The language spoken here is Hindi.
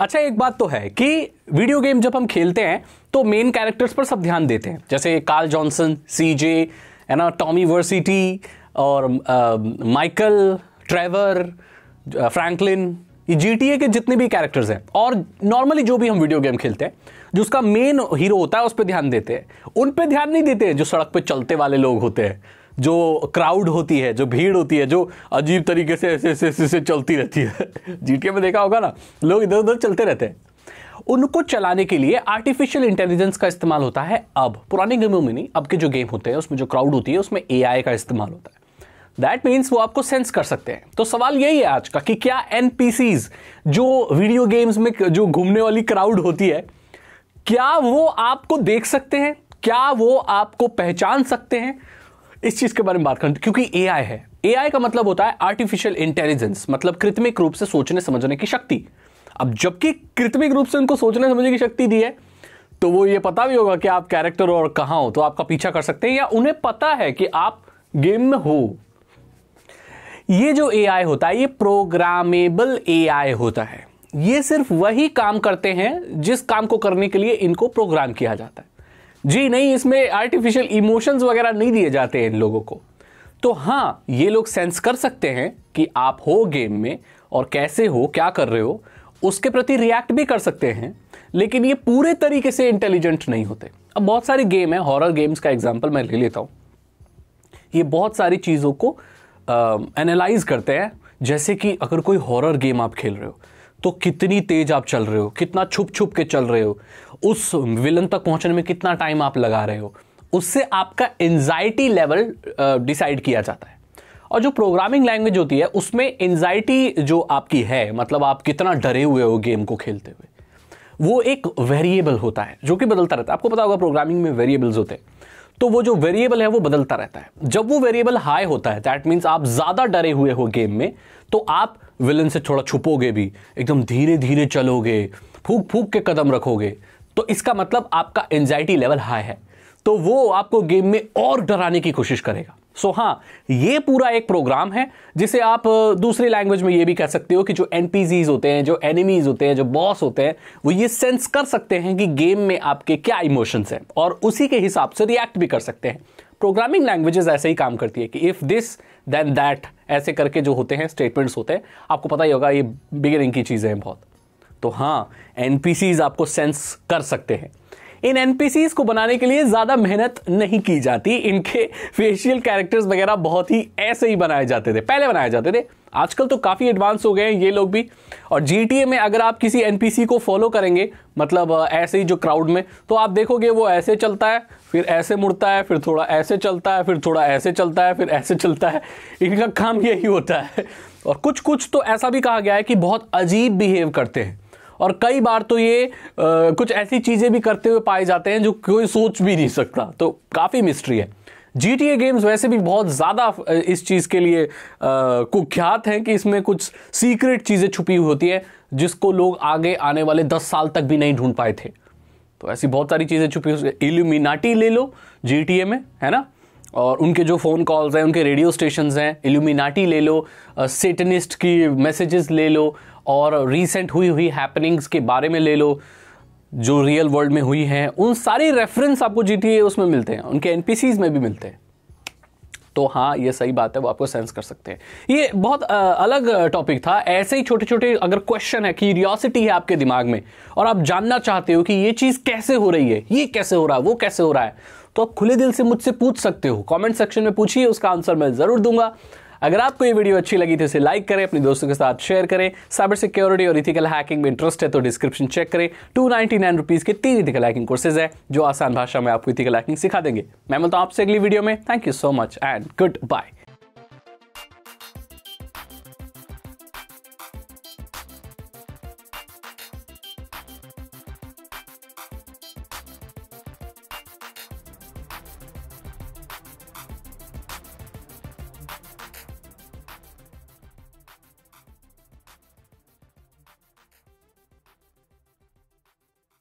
अच्छा एक बात तो है कि वीडियो गेम जब हम खेलते हैं तो मेन कैरेक्टर्स पर सब ध्यान देते हैं जैसे कार्ल जॉनसन सी जे है ना टॉमी वर्सिटी और माइकल ट्रेवर फ्रैंकलिन ये जी के जितने भी कैरेक्टर्स हैं और नॉर्मली जो भी हम वीडियो गेम खेलते हैं जो उसका मेन हीरो होता है उस पर ध्यान देते हैं उन पर ध्यान नहीं देते जो सड़क पर चलते वाले लोग होते हैं जो क्राउड होती है जो भीड़ होती है जो अजीब तरीके से ऐसे ऐसे ऐसे चलती रहती है जीटीए में देखा होगा ना लोग इधर उधर चलते रहते हैं उनको चलाने के लिए आर्टिफिशियल इंटेलिजेंस का इस्तेमाल होता है अब पुराने गेमों में नहीं अब के जो गेम होते हैं उसमें जो क्राउड होती है उसमें ए का इस्तेमाल होता है दैट मीन्स वो आपको सेंस कर सकते हैं तो सवाल यही है आज का कि क्या एन जो वीडियो गेम्स में जो घूमने वाली क्राउड होती है क्या वो आपको देख सकते हैं क्या वो आपको पहचान सकते हैं इस चीज़ के बारे में बात करते क्योंकि ए है ए का मतलब होता है आर्टिफिशियल इंटेलिजेंस मतलब कृत्रिक रूप से सोचने समझने की शक्ति अब जबकि कृत्रिक रूप से उनको सोचने समझने की शक्ति दी है तो वो ये पता भी होगा कि आप कैरेक्टर और कहा हो तो आपका पीछा कर सकते हैं या उन्हें पता है कि आप गेम में हो ये जो ए होता है ये प्रोग्रामेबल ए होता है ये सिर्फ वही काम करते हैं जिस काम को करने के लिए इनको प्रोग्राम किया जाता है जी नहीं इसमें आर्टिफिशियल इमोशंस वगैरह नहीं दिए जाते इन लोगों को तो हाँ ये लोग सेंस कर सकते हैं कि आप हो गेम में और कैसे हो क्या कर रहे हो उसके प्रति रिएक्ट भी कर सकते हैं लेकिन ये पूरे तरीके से इंटेलिजेंट नहीं होते अब बहुत सारे गेम हैं हॉरर गेम्स का एग्जाम्पल मैं ले लेता हूँ ये बहुत सारी चीज़ों को एनालाइज करते हैं जैसे कि अगर कोई हॉरर गेम आप खेल रहे हो तो कितनी तेज आप चल रहे हो कितना छुप छुप के चल रहे हो उस विलन तक पहुंचने में कितना टाइम आप लगा रहे हो उससे आपका एंजाइटी लेवल डिसाइड किया जाता है और जो प्रोग्रामिंग लैंग्वेज होती है उसमें एंजाइटी जो आपकी है मतलब आप कितना डरे हुए हो गेम को खेलते हुए वो एक वेरिएबल होता है जो कि बदलता रहता है आपको पता होगा प्रोग्रामिंग में वेरिएबल्स होते हैं तो वो जो वेरिएबल है वो बदलता रहता है जब वो वेरिएबल हाई होता है दैट मीन्स आप ज़्यादा डरे हुए हो गेम में तो आप विलन से थोड़ा छुपोगे भी एकदम धीरे धीरे चलोगे फूक फूक के कदम रखोगे तो इसका मतलब आपका एनजाइटी लेवल हाई है तो वो आपको गेम में और डराने की कोशिश करेगा सो हाँ ये पूरा एक प्रोग्राम है जिसे आप दूसरी लैंग्वेज में ये भी कह सकते हो कि जो एन होते हैं जो एनिमीज होते हैं जो बॉस होते हैं वो ये सेंस कर सकते हैं कि गेम में आपके क्या इमोशंस हैं और उसी के हिसाब से रिएक्ट भी कर सकते हैं प्रोग्रामिंग लैंग्वेजेस ऐसे ही काम करती है कि इफ़ दिस देन दैट ऐसे करके जो होते हैं स्टेटमेंट्स होते हैं आपको पता ही होगा ये बिगिनिंग की चीज़ें हैं बहुत तो हाँ एन आपको सेंस कर सकते हैं इन एन को बनाने के लिए ज़्यादा मेहनत नहीं की जाती इनके फेशियल कैरेक्टर्स वगैरह बहुत ही ऐसे ही बनाए जाते थे पहले बनाए जाते थे आजकल तो काफ़ी एडवांस हो गए हैं ये लोग भी और जी में अगर आप किसी एन को फॉलो करेंगे मतलब ऐसे ही जो क्राउड में तो आप देखोगे वो ऐसे चलता है फिर ऐसे मुड़ता है फिर थोड़ा ऐसे चलता है फिर थोड़ा ऐसे चलता है फिर ऐसे चलता है इनका काम यही होता है और कुछ कुछ तो ऐसा भी कहा गया है कि बहुत अजीब बिहेव करते हैं और कई बार तो ये आ, कुछ ऐसी चीज़ें भी करते हुए पाए जाते हैं जो कोई सोच भी नहीं सकता तो काफ़ी मिस्ट्री है जी टी ए गेम्स वैसे भी बहुत ज़्यादा इस चीज़ के लिए कुख्यात हैं कि इसमें कुछ सीक्रेट चीज़ें छुपी हुई होती है जिसको लोग आगे आने वाले दस साल तक भी नहीं ढूंढ पाए थे तो ऐसी बहुत सारी चीज़ें छुपी हुई इल्यूमिनाटी ले लो जी में है ना और उनके जो फ़ोन कॉल्स हैं उनके रेडियो स्टेशन हैं इल्यूमिनाटी ले लो सेटनिस्ट की मैसेजेस ले लो और रिसेंट हुई हुई हैपनिंग्स के बारे में ले लो जो रियल वर्ल्ड में हुई हैं उन सारे रेफरेंस आपको जी उसमें मिलते हैं उनके एन में भी मिलते हैं तो हाँ ये सही बात है वो आपको सेंस कर सकते हैं ये बहुत आ, अलग टॉपिक था ऐसे ही छोटे छोटे अगर क्वेश्चन है क्यूरियोसिटी है आपके दिमाग में और आप जानना चाहते हो कि ये चीज़ कैसे हो रही है ये कैसे हो रहा है वो कैसे हो रहा है तो आप खुले दिल से मुझसे पूछ सकते हो कमेंट सेक्शन में पूछिए उसका आंसर मैं ज़रूर दूंगा अगर आपको ये वीडियो अच्छी लगी तो इसे लाइक करें अपने दोस्तों के साथ शेयर करें साइबर सिक्योरिटी और इथिकल हैकिंग में इंटरेस्ट है तो डिस्क्रिप्शन चेक करें टू नाइनटी नाइन रुपीज़ के तीन इथिकल हैकिंग कोर्सेज है जो आसान भाषा में आपको इथिकल हैकिंग सिखा देंगे मैं मिलता आपसे अगली वीडियो में thank you so much and good bye